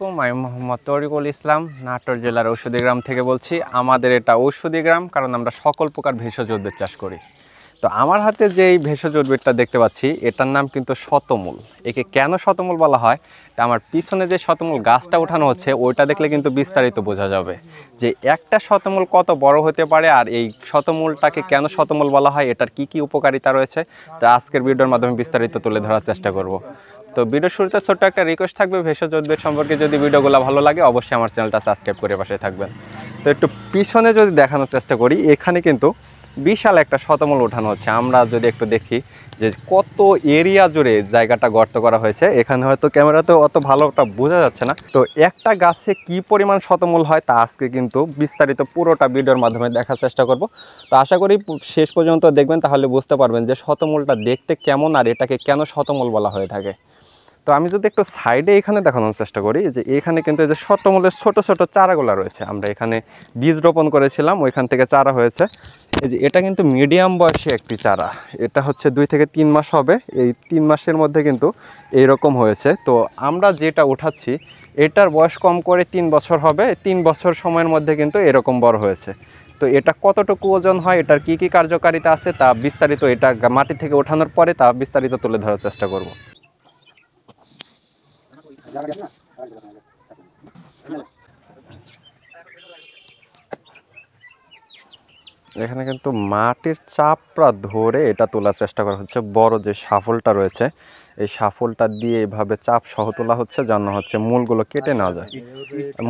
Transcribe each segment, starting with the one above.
আলাইকুম আমি মোহাম্মদ তরিকুল ইসলাম নাটোর জেলার ঔষধি গ্রাম থেকে বলছি আমাদের এটা ঔষধি গ্রাম কারণ আমরা সকল প্রকার ভেষজ উদ্ভিদ চাষ করি তো আমার হাতে যে এই ভেষজ উদ্ভিদটা দেখতে পাচ্ছি এটার নাম কিন্তু শতমূল একে কেন শতমূল বলা হয় তা আমার পিছনে যে শতমূল গাছটা ওঠানো হচ্ছে ওইটা দেখলে কিন্তু বিস্তারিত বোঝা যাবে যে একটা শতমূল কত বড় হতে পারে আর এই শতমূলটাকে কেন শতমূল বলা হয় এটার কি কি উপকারিতা রয়েছে তা আজকের ভিডিওর মাধ্যমে বিস্তারিত তুলে ধরার চেষ্টা করব তো ভিডিও শুরুতে ছোট্ট একটা রিকোয়েস্ট থাকবে ভেষজ উদ্ভিদ সম্পর্কে যদি ভিডিওগুলো ভালো লাগে অবশ্যই আমার চ্যানেলটা সাবস্ক্রাইব করে পাশে থাকবেন তো একটু পিছনে যদি দেখানোর চেষ্টা করি এখানে কিন্তু বিশাল একটা শতমূল ওঠানো হচ্ছে আমরা যদি একটু দেখি যে কত এরিয়া জুড়ে জায়গাটা গর্ত করা হয়েছে এখানে হয়তো ক্যামেরাতে অত ভালোটা বোঝা যাচ্ছে না তো একটা গাছে কি পরিমাণ শতমূল হয় তা আজকে কিন্তু বিস্তারিত পুরোটা ভিডিওর মাধ্যমে দেখার চেষ্টা করব তো আশা করি শেষ পর্যন্ত দেখবেন তাহলে বুঝতে পারবেন যে শতমূলটা দেখতে কেমন আর এটাকে কেন শতমূল বলা হয়ে থাকে তো আমি যদি একটু সাইডে এখানে দেখানোর চেষ্টা করি যে এখানে কিন্তু এই যে শতমূলের ছোট ছোট চারাগুলো রয়েছে আমরা এখানে বীজ রোপণ করেছিলাম ওইখান থেকে চারা হয়েছে এই যে এটা কিন্তু মিডিয়াম বয়সী একটি চারা এটা হচ্ছে দুই থেকে তিন মাস হবে এই তিন মাসের মধ্যে কিন্তু এই রকম হয়েছে তো আমরা যেটা উঠাচ্ছি এটার বয়স কম করে তিন বছর হবে তিন বছর সময়ের মধ্যে কিন্তু এরকম বড় হয়েছে তো এটা কতটুকু ওজন হয় এটার কি কি কার্যকারিতা আছে তা বিস্তারিত এটা মাটি থেকে ওঠানোর পরে তা বিস্তারিত তুলে ধরার চেষ্টা করব এখানে কিন্তু মাটির চাপড়া ধরে এটা তোলার চেষ্টা করা হচ্ছে বড় যে সাফলটা রয়েছে এই সাফলটা দিয়ে এভাবে চাপ সহ তোলা হচ্ছে যেন হচ্ছে মূলগুলো কেটে না যায়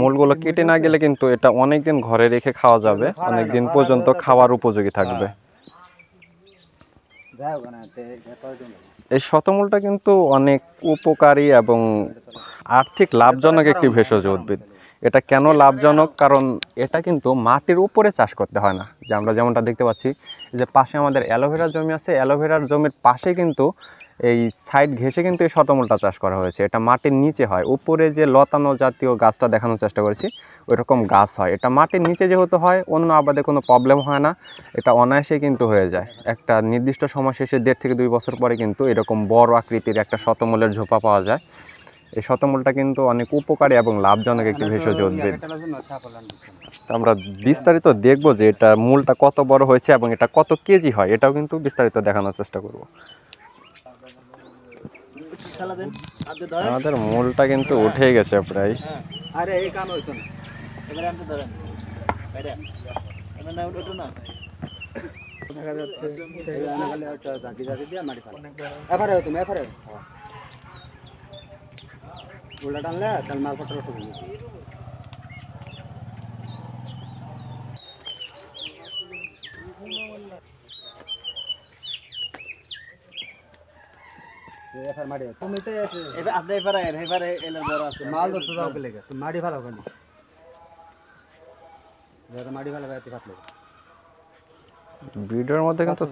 মূলগুলো কেটে না গেলে কিন্তু এটা অনেকদিন ঘরে রেখে খাওয়া যাবে অনেকদিন পর্যন্ত খাওয়ার উপযোগী থাকবে এই শতমূলটা কিন্তু অনেক উপকারী এবং আর্থিক লাভজনক একটি ভেষজ উদ্ভিদ এটা কেন লাভজনক কারণ এটা কিন্তু মাটির উপরে চাষ করতে হয় না যে আমরা যেমনটা দেখতে পাচ্ছি যে পাশে আমাদের অ্যালোভেরা জমি আছে অ্যালোভেরার জমির পাশে কিন্তু এই সাইড ঘেসে কিন্তু এই শতমূলটা চাষ করা হয়েছে এটা মাটির নিচে হয় উপরে যে লতানো জাতীয় গাছটা দেখানোর চেষ্টা করেছি ওইরকম গাছ হয় এটা মাটির নিচে যেহেতু হয় অন্য আবাদে কোনো প্রবলেম হয় না এটা অনায়াসে কিন্তু হয়ে যায় একটা নির্দিষ্ট সময় শেষে দেড় থেকে দুই বছর পরে কিন্তু এরকম বড় আকৃতির একটা শতমূলের ঝোপা পাওয়া যায় এই শতমূলটা কিন্তু অনেক উপকারী এবং লাভজনক একটি ভেষজ উদ্ভিদ আমরা বিস্তারিত দেখবো যে এটা মূলটা কত বড় হয়েছে এবং এটা কত কেজি হয় এটাও কিন্তু বিস্তারিত দেখানোর চেষ্টা করব ফেলা দেন হাতে ধরেন আমাদের মূলটা কিন্তু উঠে গেছে প্রায় হ্যাঁ, হ্যাঁ, হ্যাঁ। আরে এই কাম হইতো না এবারে আপনি ধরেন বাইরে এবার না ওঠো না দেখা যাচ্ছে জাকি জাকি দিয়ে মাটি ফেলা এবারে তুমি এবারে উল্টা টানলে তাহলে মালপত্র উঠে মধ্যে কিন্তু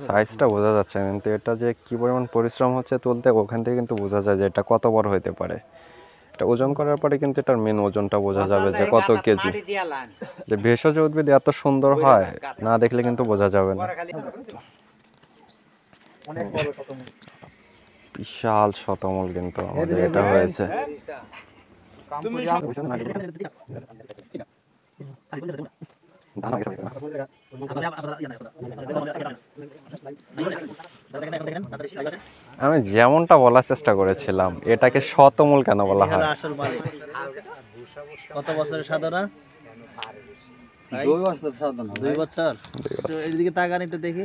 সাইজটা বোঝা যাচ্ছে কিন্তু এটা যে কি পরিমাণ পরিশ্রম হচ্ছে তুলতে ওখান থেকে কিন্তু বোঝা যায় যে এটা কত বড় হতে পারে এটা ওজন করার পরে কিন্তু এটার মেন ওজনটা বোঝা আচ্ছা, যাবে যে আচ্ছা, কত কেজি যে ভেষজ উদ্ভিদ এত সুন্দর হয় না দেখলে কিন্তু বোঝা যাবে না বিশাল শতমল কিন্তু আমাদের এটা হয়েছে আমি যেমনটা বলার চেষ্টা করেছিলাম এটাকে শতমূল কেন বলা হয় কত বছরের সাধনা দুই বছর দুই বছর একটু দেখি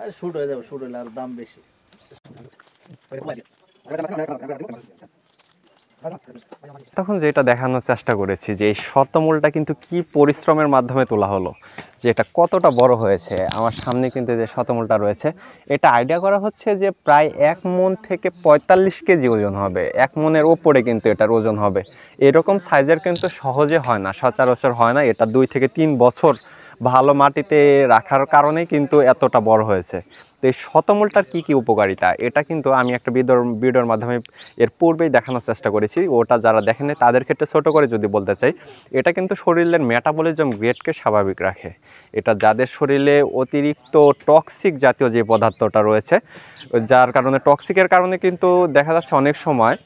আর শুট হয়ে যাবে শুট আর দাম বেশি তখন যেটা দেখানোর চেষ্টা করেছি যে এই শর্তমূলটা কিন্তু কি পরিশ্রমের মাধ্যমে তোলা হলো যে এটা কতটা বড় হয়েছে আমার সামনে কিন্তু যে শতমূলটা রয়েছে এটা আইডিয়া করা হচ্ছে যে প্রায় এক মন থেকে ৪৫ কেজি ওজন হবে এক মনের ওপরে কিন্তু এটার ওজন হবে এরকম সাইজের কিন্তু সহজে হয় না সচরাচর হয় না এটা দুই থেকে তিন বছর ভালো মাটিতে রাখার কারণে কিন্তু এতটা বড় হয়েছে তো এই শতমূলটার কী কী উপকারিতা এটা কিন্তু আমি একটা বিদর ভিডিওর মাধ্যমে এর পূর্বেই দেখানোর চেষ্টা করেছি ওটা যারা দেখেনি তাদের ক্ষেত্রে ছোট করে যদি বলতে চাই এটা কিন্তু শরীরের মেটাবলিজম গ্রেটকে স্বাভাবিক রাখে এটা যাদের শরীরে অতিরিক্ত টক্সিক জাতীয় যে পদার্থটা রয়েছে যার কারণে টক্সিকের কারণে কিন্তু দেখা যাচ্ছে অনেক সময়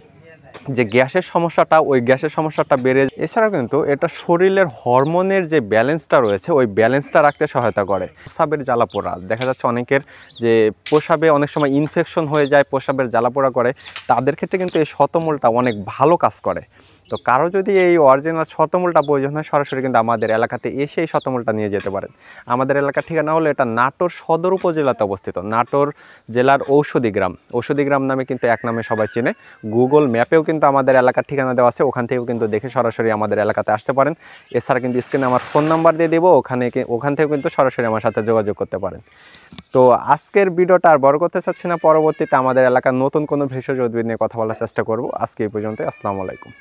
যে গ্যাসের সমস্যাটা ওই গ্যাসের সমস্যাটা বেড়ে যায় এছাড়াও কিন্তু এটা শরীরের হরমোনের যে ব্যালেন্সটা রয়েছে ওই ব্যালেন্সটা রাখতে সহায়তা করে প্রসাবের জ্বালাপোড়া দেখা যাচ্ছে অনেকের যে প্রসাবে অনেক সময় ইনফেকশন হয়ে যায় প্রসাবের জ্বালাপোড়া করে তাদের ক্ষেত্রে কিন্তু এই শতমূলটা অনেক ভালো কাজ করে তো কারো যদি এই অরিজিনাল শতমূলটা প্রয়োজন হয় সরাসরি কিন্তু আমাদের এলাকাতে এসে এই শতমূলটা নিয়ে যেতে পারেন আমাদের এলাকার ঠিকানা হলো এটা নাটোর সদর উপজেলাতে অবস্থিত নাটোর জেলার ঔষধি গ্রাম ঔষধি গ্রাম নামে কিন্তু এক নামে সবাই চেনে গুগল ম্যাপেও কিন্তু আমাদের এলাকার ঠিকানা দেওয়া আছে ওখান থেকেও কিন্তু দেখে সরাসরি আমাদের এলাকাতে আসতে পারেন এছাড়া কিন্তু স্ক্রিনে আমার ফোন নাম্বার দিয়ে দেবো ওখানে ওখান থেকেও কিন্তু সরাসরি আমার সাথে যোগাযোগ করতে পারেন তো আজকের ভিডিওটা আর বড় করতে চাচ্ছি না পরবর্তীতে আমাদের এলাকার নতুন কোনো ভেষজ উদ্ভিদ নিয়ে কথা বলার চেষ্টা করব আজকে এই পর্যন্ত আসসালামু আলাইকুম